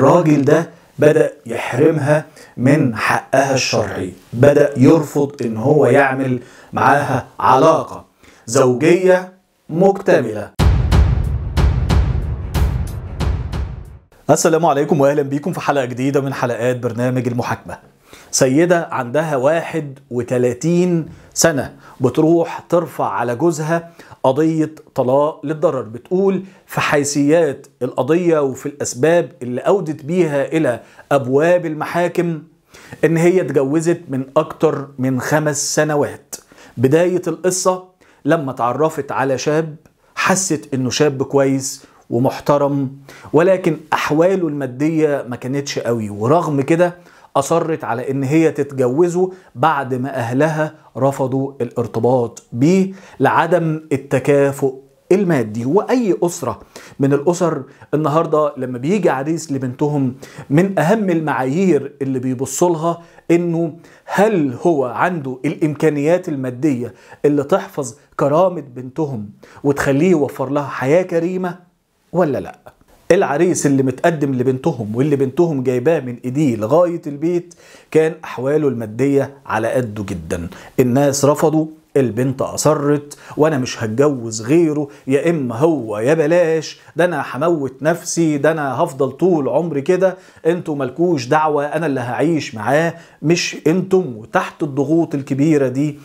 الراجل ده بدأ يحرمها من حقها الشرعي بدأ يرفض ان هو يعمل معاها علاقة زوجية مكتملة السلام عليكم واهلا بيكم في حلقه جديده من حلقات برنامج المحاكمه سيدة عندها 31 سنة بتروح ترفع على جوزها قضية طلاق للضرر بتقول في حيثيات القضية وفي الأسباب اللي أودت بيها إلى أبواب المحاكم إن هي اتجوزت من أكتر من خمس سنوات بداية القصة لما تعرفت على شاب حست إنه شاب كويس ومحترم ولكن أحواله المادية ما كانتش قوي ورغم كده أصرت على إن هي تتجوزه بعد ما أهلها رفضوا الارتباط بيه لعدم التكافؤ المادي واي اسره من الاسر النهارده لما بيجي عريس لبنتهم من اهم المعايير اللي بيبصوا لها انه هل هو عنده الامكانيات الماديه اللي تحفظ كرامه بنتهم وتخليه يوفر لها حياه كريمه ولا لا العريس اللي متقدم لبنتهم واللي بنتهم جايباه من ايديه لغايه البيت كان احواله الماديه على قده جدا الناس رفضوا البنت اصرت وانا مش هتجوز غيره يا اما هو يا بلاش ده انا هموت نفسي ده انا هفضل طول عمري كده انتوا ملكوش دعوه انا اللي هعيش معاه مش انتم وتحت الضغوط الكبيره دي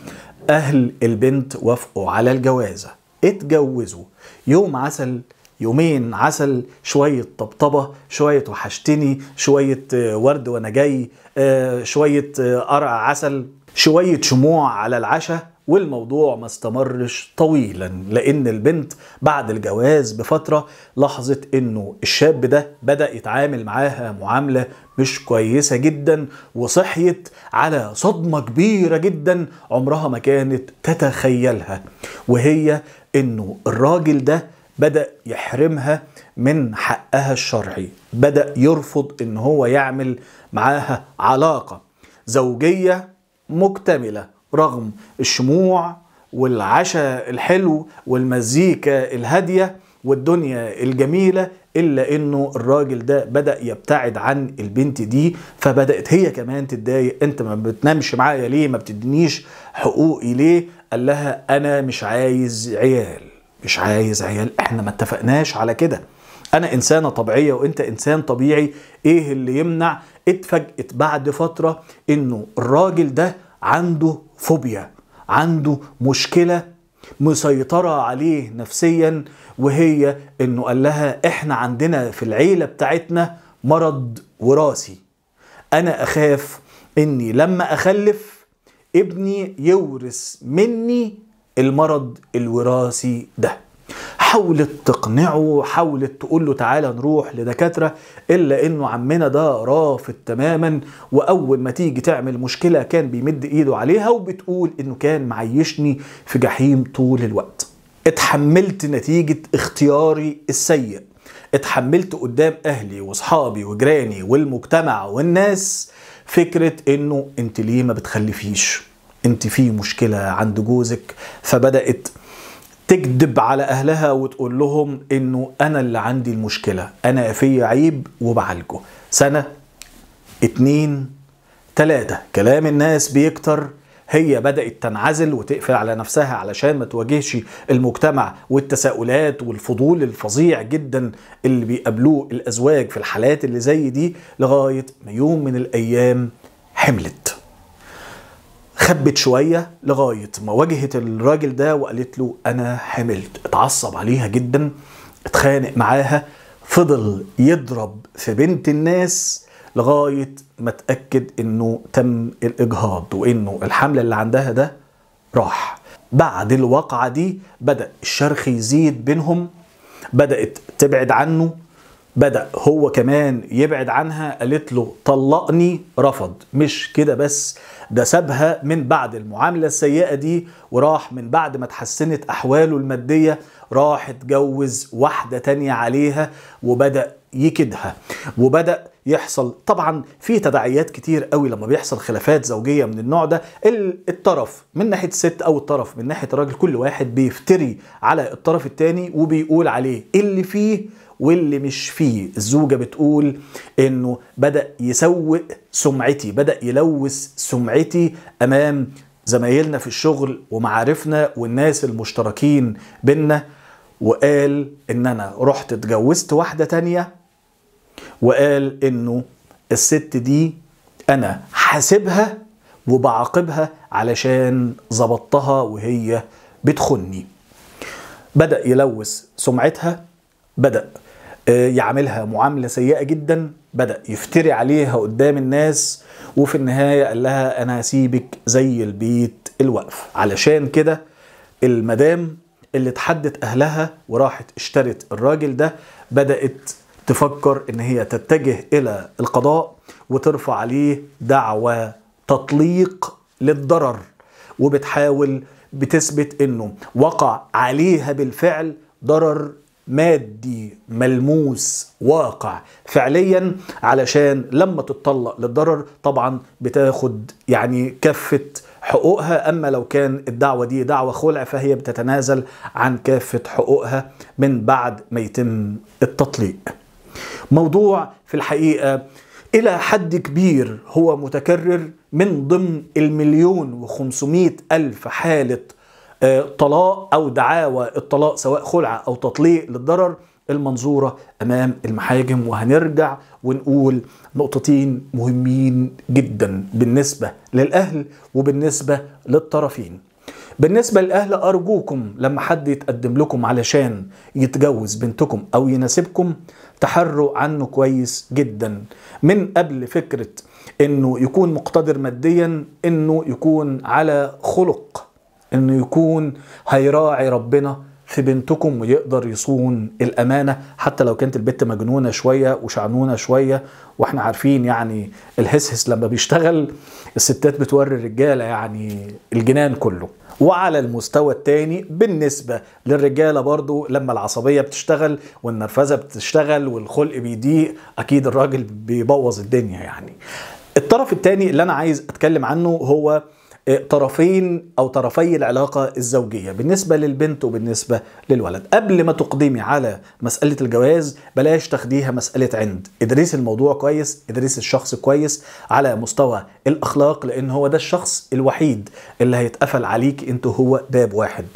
اهل البنت وافقوا على الجوازه اتجوزوا يوم عسل يومين عسل شوية طبطبة شوية وحشتني شوية آه، ورد وانا جاي آه، شوية آه، قرع عسل شوية شموع على العشاء والموضوع ما استمرش طويلا لان البنت بعد الجواز بفترة لاحظت انه الشاب ده بدأ يتعامل معاها معاملة مش كويسة جدا وصحيت على صدمة كبيرة جدا عمرها ما كانت تتخيلها وهي انه الراجل ده بدأ يحرمها من حقها الشرعي بدأ يرفض ان هو يعمل معاها علاقة زوجية مكتملة رغم الشموع والعشاء الحلو والمزيكا الهادية والدنيا الجميلة إلا إنه الراجل ده بدأ يبتعد عن البنت دي فبدأت هي كمان تتضايق أنت ما بتنامش معايا ليه ما بتدينيش حقوقي ليه قال لها أنا مش عايز عيال مش عايز عيال احنا ما اتفقناش على كده انا انسانه طبيعيه وانت انسان طبيعي ايه اللي يمنع اتفاجئت بعد فتره انه الراجل ده عنده فوبيا عنده مشكله مسيطره عليه نفسيا وهي انه قال لها احنا عندنا في العيله بتاعتنا مرض وراثي انا اخاف اني لما اخلف ابني يورث مني المرض الوراثي ده حاولت تقنعه حاولت تقول له تعالى نروح لدكاترة إلا إنه عمنا ده رافض تماما وأول ما تيجي تعمل مشكلة كان بيمد إيده عليها وبتقول إنه كان معيشني في جحيم طول الوقت اتحملت نتيجة اختياري السيء اتحملت قدام أهلي وأصحابي وجيراني والمجتمع والناس فكرة إنه أنت ليه ما بتخلفيش انت في مشكله عند جوزك فبدات تكذب على اهلها وتقول لهم انه انا اللي عندي المشكله انا في عيب وبعالجه سنه اتنين تلاتة كلام الناس بيكتر هي بدأت تنعزل وتقفل على نفسها علشان ما تواجهش المجتمع والتساؤلات والفضول الفظيع جدا اللي بيقابلوه الأزواج في الحالات اللي زي دي لغاية ما يوم من الأيام حملت خبت شويه لغايه ما واجهت الراجل ده وقالت له انا حملت اتعصب عليها جدا اتخانق معاها فضل يضرب في بنت الناس لغايه ما اتاكد انه تم الاجهاض وانه الحمل اللي عندها ده راح بعد الواقعه دي بدا الشرخ يزيد بينهم بدات تبعد عنه بدأ هو كمان يبعد عنها قالت له طلقني رفض مش كده بس ده سابها من بعد المعاملة السيئة دي وراح من بعد ما تحسنت أحواله المادية راح اتجوز واحدة تانية عليها وبدأ يكدها وبدأ يحصل طبعا في تداعيات كتير قوي لما بيحصل خلافات زوجيه من النوع ده الطرف من ناحيه الست او الطرف من ناحيه الراجل كل واحد بيفتري على الطرف الثاني وبيقول عليه اللي فيه واللي مش فيه الزوجة بتقول انه بدأ يسوق سمعتي بدأ يلوث سمعتي امام زمايلنا في الشغل ومعارفنا والناس المشتركين بينا وقال ان انا رحت اتجوزت واحدة تانية وقال انه الست دي انا حاسبها وبعاقبها علشان ظبطتها وهي بتخني بدأ يلوث سمعتها بدأ يعملها معاملة سيئة جدا بدأ يفتري عليها قدام الناس وفي النهاية قال لها أنا هسيبك زي البيت الوقف علشان كده المدام اللي اتحدت أهلها وراحت اشترت الراجل ده بدأت تفكر إن هي تتجه إلى القضاء وترفع عليه دعوى تطليق للضرر وبتحاول بتثبت إنه وقع عليها بالفعل ضرر مادي ملموس واقع فعليا علشان لما تتطلق للضرر طبعا بتاخد يعني كافه حقوقها اما لو كان الدعوه دي دعوه خلع فهي بتتنازل عن كافه حقوقها من بعد ما يتم التطليق. موضوع في الحقيقه الى حد كبير هو متكرر من ضمن المليون وخمسمائة الف حاله طلاق أو دعاوى الطلاق سواء خلعة أو تطليق للضرر المنظورة أمام المحاجم وهنرجع ونقول نقطتين مهمين جدا بالنسبة للأهل وبالنسبة للطرفين بالنسبة للأهل أرجوكم لما حد يتقدم لكم علشان يتجوز بنتكم أو يناسبكم تحروا عنه كويس جدا من قبل فكرة إنه يكون مقتدر ماديا إنه يكون على خلق انه يكون هيراعي ربنا في بنتكم ويقدر يصون الامانه حتى لو كانت البت مجنونه شويه وشعنونه شويه واحنا عارفين يعني الهسهس لما بيشتغل الستات بتوري الرجاله يعني الجنان كله وعلى المستوى التاني بالنسبة للرجالة برضو لما العصبية بتشتغل والنرفزة بتشتغل والخلق بيضيق أكيد الراجل بيبوظ الدنيا يعني الطرف التاني اللي أنا عايز أتكلم عنه هو طرفين او طرفي العلاقه الزوجيه بالنسبه للبنت وبالنسبه للولد قبل ما تقدمي على مساله الجواز بلاش تاخديها مساله عند ادرسي الموضوع كويس ادرسي الشخص كويس على مستوى الاخلاق لان هو ده الشخص الوحيد اللي هيتقفل عليك انت هو باب واحد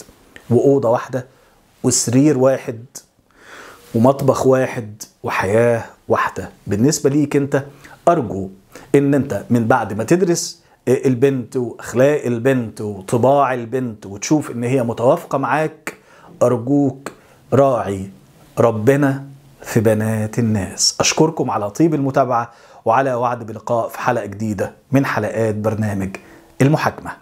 واوضه واحده وسرير واحد ومطبخ واحد وحياه واحده بالنسبه ليك انت ارجو ان انت من بعد ما تدرس البنت واخلاق البنت وطباع البنت وتشوف ان هي متوافقه معاك ارجوك راعي ربنا في بنات الناس اشكركم على طيب المتابعه وعلى وعد بلقاء في حلقه جديده من حلقات برنامج المحاكمه